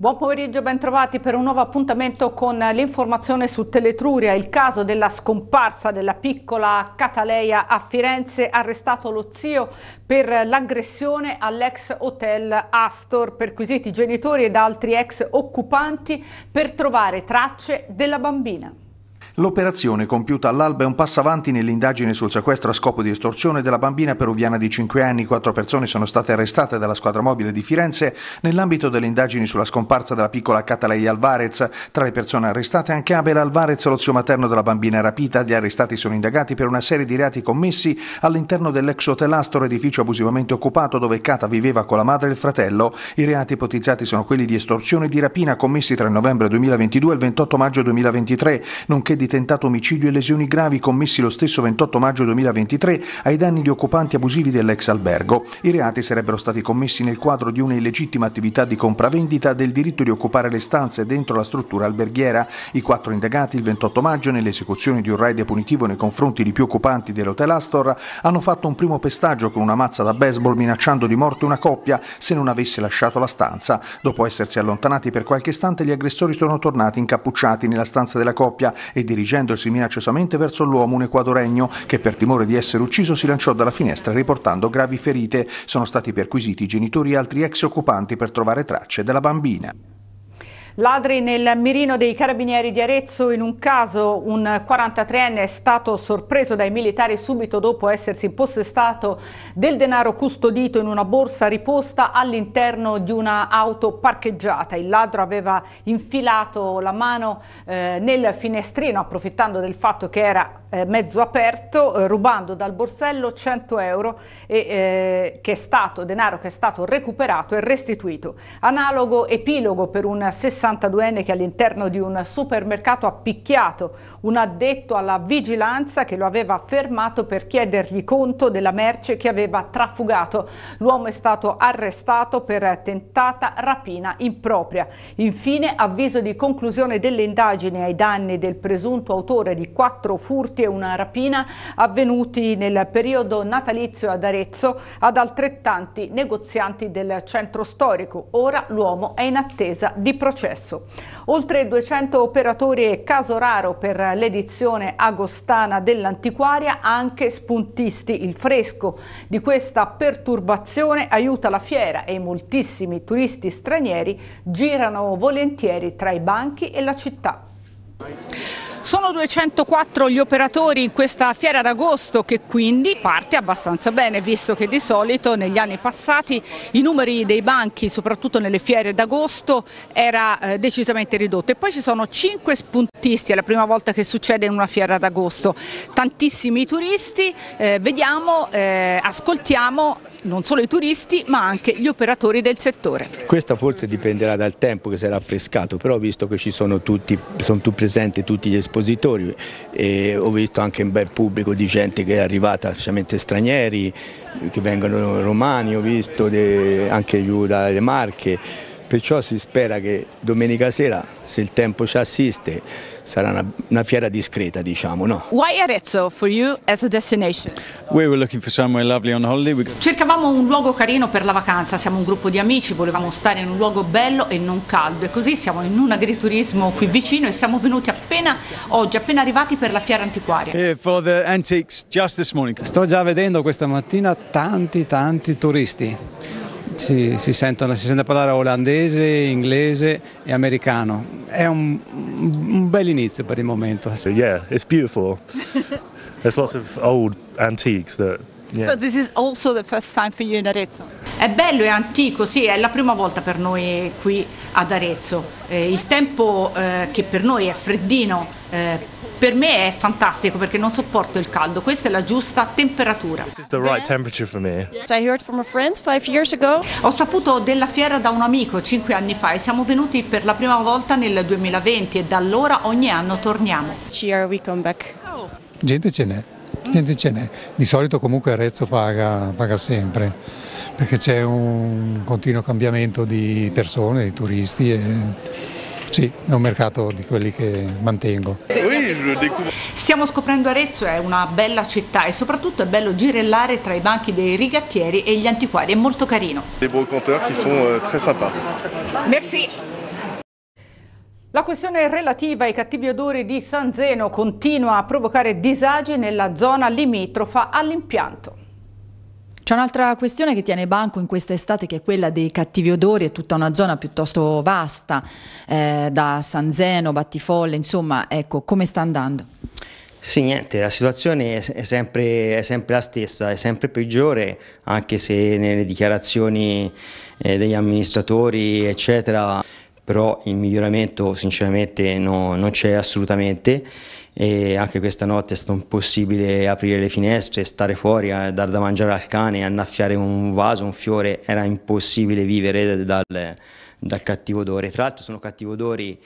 Buon pomeriggio, bentrovati per un nuovo appuntamento con l'informazione su Teletruria. Il caso della scomparsa della piccola Cataleia a Firenze, arrestato lo zio per l'aggressione all'ex hotel Astor, perquisiti i genitori ed altri ex occupanti per trovare tracce della bambina. L'operazione compiuta all'alba è un passo avanti nell'indagine sul sequestro a scopo di estorsione della bambina peruviana di 5 anni. Quattro persone sono state arrestate dalla squadra mobile di Firenze nell'ambito delle indagini sulla scomparsa della piccola Catalei Alvarez. Tra le persone arrestate anche Abel Alvarez, lo zio materno della bambina rapita. Gli arrestati sono indagati per una serie di reati commessi all'interno dell'ex hotel Astor, edificio abusivamente occupato dove Cata viveva con la madre e il fratello. I reati ipotizzati sono quelli di estorsione e di rapina commessi tra il novembre 2022 e il 28 maggio 2023, nonché di tentato omicidio e lesioni gravi commessi lo stesso 28 maggio 2023 ai danni di occupanti abusivi dell'ex albergo. I reati sarebbero stati commessi nel quadro di una illegittima attività di compravendita del diritto di occupare le stanze dentro la struttura alberghiera. I quattro indagati il 28 maggio nell'esecuzione di un raid punitivo nei confronti di più occupanti dell'hotel Astor hanno fatto un primo pestaggio con una mazza da baseball minacciando di morte una coppia se non avesse lasciato la stanza. Dopo essersi allontanati per qualche istante gli aggressori sono tornati incappucciati nella stanza della coppia e di dirigendosi minacciosamente verso l'uomo, un equadoregno, che per timore di essere ucciso si lanciò dalla finestra riportando gravi ferite. Sono stati perquisiti i genitori e altri ex occupanti per trovare tracce della bambina. Ladri nel mirino dei carabinieri di Arezzo, in un caso un 43enne è stato sorpreso dai militari subito dopo essersi impossestato del denaro custodito in una borsa riposta all'interno di un'auto parcheggiata. Il ladro aveva infilato la mano eh, nel finestrino approfittando del fatto che era eh, mezzo aperto, eh, rubando dal borsello 100 euro e, eh, che è stato denaro che è stato recuperato e restituito. Analogo epilogo per un 60 62enne che all'interno di un supermercato ha picchiato un addetto alla vigilanza che lo aveva fermato per chiedergli conto della merce che aveva trafugato. L'uomo è stato arrestato per tentata rapina impropria. Infine avviso di conclusione delle indagini ai danni del presunto autore di quattro furti e una rapina avvenuti nel periodo natalizio ad Arezzo ad altrettanti negozianti del centro storico. Ora l'uomo è in attesa di processo successo. Oltre 200 operatori e caso raro per l'edizione agostana dell'antiquaria, anche spuntisti. Il fresco di questa perturbazione aiuta la fiera e moltissimi turisti stranieri girano volentieri tra i banchi e la città. Sono 204 gli operatori in questa fiera d'agosto che quindi parte abbastanza bene visto che di solito negli anni passati i numeri dei banchi soprattutto nelle fiere d'agosto era eh, decisamente ridotto e poi ci sono 5 spuntisti, è la prima volta che succede in una fiera d'agosto, tantissimi turisti, eh, vediamo, eh, ascoltiamo non solo i turisti ma anche gli operatori del settore. Questa forse dipenderà dal tempo che sarà affrescato, però visto che ci sono tutti, sono tu presenti tutti gli espositori, ho visto anche un bel pubblico di gente che è arrivata, specialmente stranieri, che vengono romani, ho visto de, anche giù dalle Marche, Perciò si spera che domenica sera, se il tempo ci assiste, sarà una, una fiera discreta, diciamo, no? Why Arezzo for you as a destination? We were looking for somewhere lovely on holiday. Got... Cercavamo un luogo carino per la vacanza, siamo un gruppo di amici, volevamo stare in un luogo bello e non caldo e così siamo in un agriturismo qui vicino e siamo venuti appena oggi, appena arrivati per la fiera antiquaria. Here for the antiques just this morning. Sto già vedendo questa mattina tanti tanti turisti si, si, sentono, si sente parlare olandese, inglese e americano. È un, un bel inizio per il momento. So yeah, it's beautiful. There's lots of old antiques that Yeah. So this is also the first time for you in Arezzo? È bello, è antico, sì, è la prima volta per noi qui ad Arezzo. Eh, il tempo eh, che per noi è freddino, eh, per me è fantastico perché non sopporto il caldo, questa è la giusta temperatura. Ho saputo della fiera da un amico 5 anni fa e siamo venuti per la prima volta nel 2020 e da allora ogni anno torniamo. Gente ce n'è. Gente ce n'è, di solito comunque Arezzo paga, paga sempre perché c'è un continuo cambiamento di persone, di turisti e sì, è un mercato di quelli che mantengo découvre. Stiamo scoprendo Arezzo, è una bella città e soprattutto è bello girellare tra i banchi dei rigattieri e gli antiquari, è molto carino. I brocanteurs qui sono eh, très sympas. Merci. La questione relativa ai cattivi odori di San Zeno continua a provocare disagi nella zona limitrofa all'impianto. C'è un'altra questione che tiene banco in questa estate che è quella dei cattivi odori, è tutta una zona piuttosto vasta, eh, da San Zeno, Battifolle, insomma, ecco, come sta andando? Sì, niente, la situazione è sempre, è sempre, la stessa, è sempre peggiore, anche se nelle dichiarazioni eh, degli amministratori, eccetera, però il miglioramento sinceramente no, non c'è assolutamente e anche questa notte è stato impossibile aprire le finestre, stare fuori, eh, dar da mangiare al cane, annaffiare un vaso, un fiore, era impossibile vivere dal, dal cattivo odore. Tra l'altro sono cattivo odori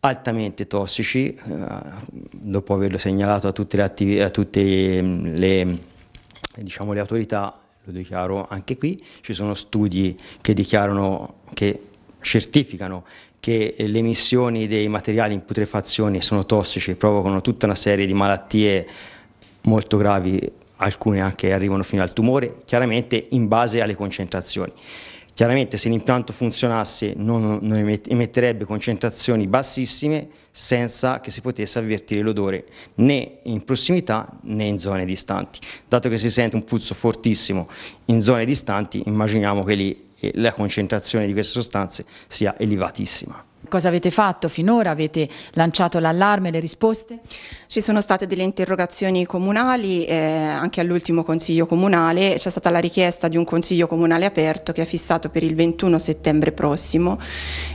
altamente tossici, eh, dopo averlo segnalato a tutte le, attiv- a tutte le, diciamo, le autorità, lo dichiaro anche qui, ci sono studi che dichiarano che certificano che eh, le emissioni dei materiali in putrefazione sono tossici, e provocano tutta una serie di malattie molto gravi, alcune anche arrivano fino al tumore, chiaramente in base alle concentrazioni. Chiaramente se l'impianto funzionasse non, non emetterebbe concentrazioni bassissime senza che si potesse avvertire l'odore né in prossimità né in zone distanti. Dato che si sente un puzzo fortissimo in zone distanti, immaginiamo che lì la concentrazione di queste sostanze sia elevatissima. Cosa avete fatto finora? Avete lanciato l'allarme, le risposte? Ci sono state delle interrogazioni comunali, eh, anche all'ultimo consiglio comunale c'è stata la richiesta di un consiglio comunale aperto che è fissato per il 21 settembre prossimo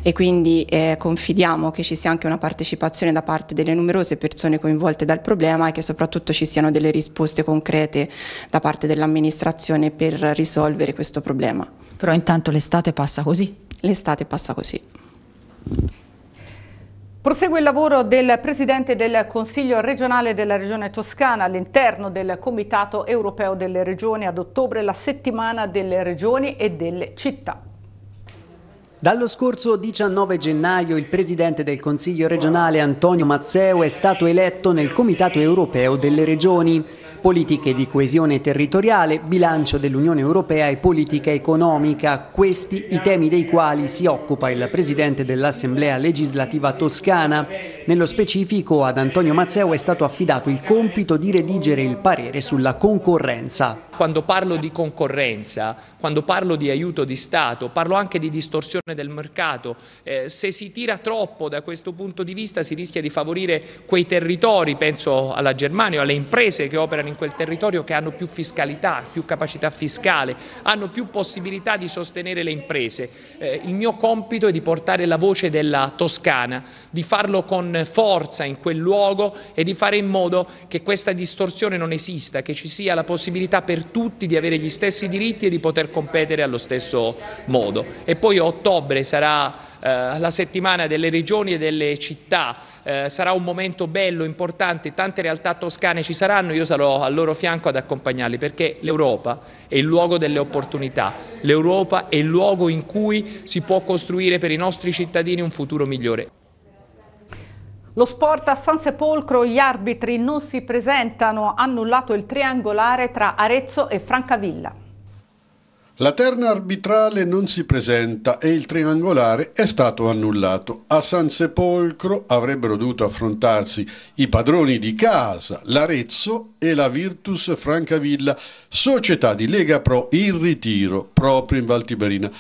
e quindi eh, confidiamo che ci sia anche una partecipazione da parte delle numerose persone coinvolte dal problema e che soprattutto ci siano delle risposte concrete da parte dell'amministrazione per risolvere questo problema. Però intanto l'estate passa così. L'estate passa così. Prosegue il lavoro del Presidente del Consiglio regionale della Regione Toscana all'interno del Comitato europeo delle Regioni ad ottobre la settimana delle Regioni e delle città. Dallo scorso 19 gennaio il Presidente del Consiglio regionale Antonio Mazzeo è stato eletto nel Comitato europeo delle Regioni politiche di coesione territoriale, bilancio dell'Unione Europea e politica economica, questi i temi dei quali si occupa il Presidente dell'Assemblea legislativa toscana. Nello specifico ad Antonio Mazzeo è stato affidato il compito di redigere il parere sulla concorrenza. Quando parlo di concorrenza, quando parlo di aiuto di Stato, parlo anche di distorsione del mercato, eh, se si tira troppo da questo punto di vista si rischia di favorire quei territori, penso alla Germania o alle imprese che operano in in quel territorio che hanno più fiscalità, più capacità fiscale, hanno più possibilità di sostenere le imprese. Eh, il mio compito è di portare la voce della Toscana, di farlo con forza in quel luogo e di fare in modo che questa distorsione non esista, che ci sia la possibilità per tutti di avere gli stessi diritti e di poter competere allo stesso modo. E poi a ottobre sarà eh, la settimana delle regioni e delle città, eh, sarà un momento bello, importante, tante realtà toscane ci saranno, io sarò al loro fianco ad accompagnarli, perché l'Europa è il luogo delle opportunità, l'Europa è il luogo in cui si può costruire per i nostri cittadini un futuro migliore. Lo sport a San Sepolcro, gli arbitri non si presentano, annullato il triangolare tra Arezzo e Francavilla. La terna arbitrale non si presenta e il triangolare è stato annullato. A San Sepolcro avrebbero dovuto affrontarsi i padroni di casa, l'Arezzo e la Virtus Francavilla, società di Lega Pro in ritiro proprio in Valtiberina.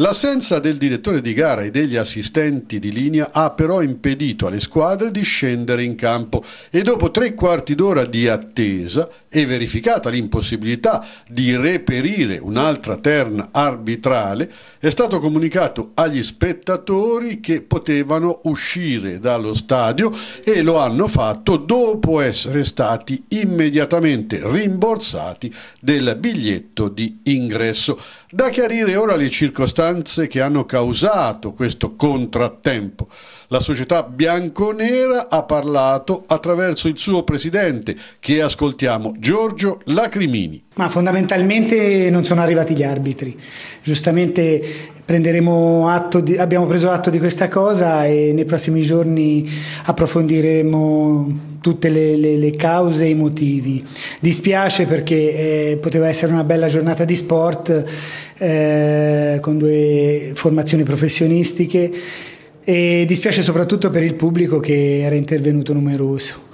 L'assenza del direttore di gara e degli assistenti di linea ha però impedito alle squadre di scendere in campo e dopo tre quarti d'ora di attesa e verificata l'impossibilità di reperire un'altra terna arbitrale, è stato comunicato agli spettatori che potevano uscire dallo stadio e lo hanno fatto dopo essere stati immediatamente rimborsati del biglietto di ingresso. Da chiarire ora le circostanze che hanno causato questo contrattempo. La società bianconera ha parlato attraverso il suo presidente, che ascoltiamo, Giorgio Lacrimini. Ma fondamentalmente non sono arrivati gli arbitri. Giustamente di, abbiamo preso atto di questa cosa e nei prossimi giorni approfondiremo tutte le, le, le cause e i motivi. Dispiace perché eh, poteva essere una bella giornata di sport eh, con due formazioni professionistiche e dispiace soprattutto per il pubblico che era intervenuto numeroso.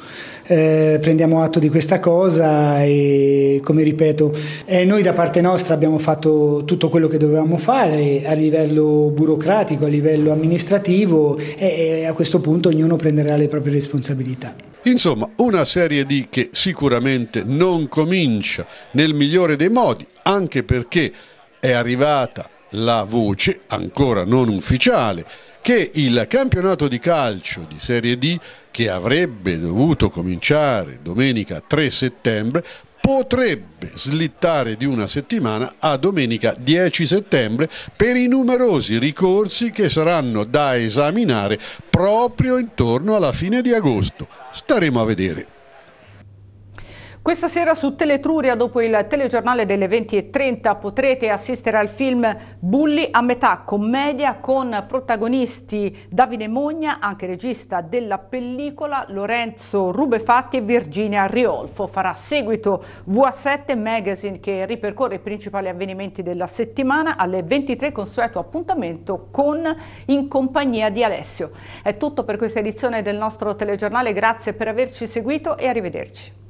Eh, prendiamo atto di questa cosa e come ripeto eh, noi da parte nostra abbiamo fatto tutto quello che dovevamo fare a livello burocratico, a livello amministrativo e, e a questo punto ognuno prenderà le proprie responsabilità. Insomma, una serie di che sicuramente non comincia nel migliore dei modi, anche perché è arrivata la voce, ancora non ufficiale, che il campionato di calcio di Serie D, che avrebbe dovuto cominciare domenica 3 settembre, potrebbe slittare di una settimana a domenica 10 settembre per i numerosi ricorsi che saranno da esaminare proprio intorno alla fine di agosto. Staremo a vedere. Questa sera su Teletruria, dopo il telegiornale delle 20.30, potrete assistere al film Bulli a metà, commedia con protagonisti Davide Mogna, anche regista della pellicola, Lorenzo Rubefatti e Virginia Riolfo. Farà seguito VA7 Magazine che ripercorre i principali avvenimenti della settimana alle 23, consueto appuntamento con In compagnia di Alessio. È tutto per questa edizione del nostro telegiornale, grazie per averci seguito e arrivederci.